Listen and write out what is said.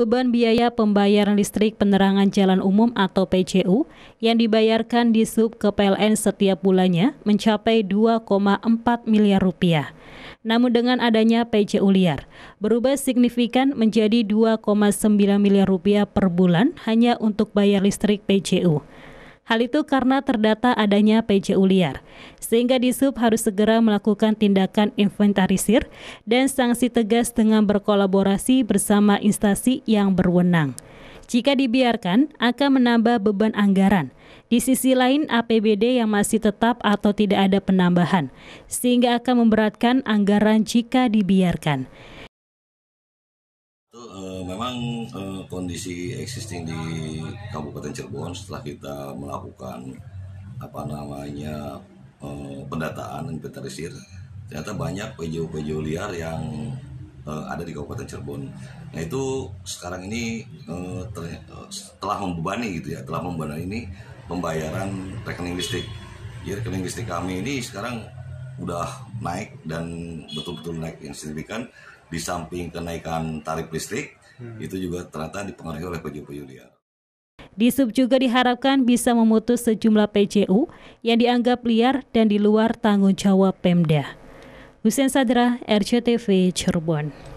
Beban biaya pembayaran listrik penerangan jalan umum atau PJU yang dibayarkan di sub ke PLN setiap bulannya mencapai 2,4 miliar rupiah. Namun dengan adanya PJU liar, berubah signifikan menjadi 2,9 miliar rupiah per bulan hanya untuk bayar listrik PCU. Hal itu karena terdata adanya PJU liar, sehingga Disub harus segera melakukan tindakan inventarisir dan sanksi tegas dengan berkolaborasi bersama instansi yang berwenang. Jika dibiarkan, akan menambah beban anggaran. Di sisi lain, APBD yang masih tetap atau tidak ada penambahan, sehingga akan memberatkan anggaran jika dibiarkan. Uh, memang eh, kondisi existing di Kabupaten Cirebon setelah kita melakukan apa namanya uh, pendataan inventarisir ternyata banyak pejo-pejo liar yang ada di Kabupaten Cirebon. Nah itu sekarang ini telah membebani gitu ya, telah membebani ini pembayaran rekening listrik. Jadi rekening listrik kami ini sekarang udah naik dan betul-betul naik yang signifikan di samping kenaikan tarif listrik hmm. itu juga ternyata dipengaruhi oleh PJU-PJU liar. Disub juga diharapkan bisa memutus sejumlah PJU yang dianggap liar dan di luar tanggung jawab Pemda. Hussein Sadra, RCTV Cirebon.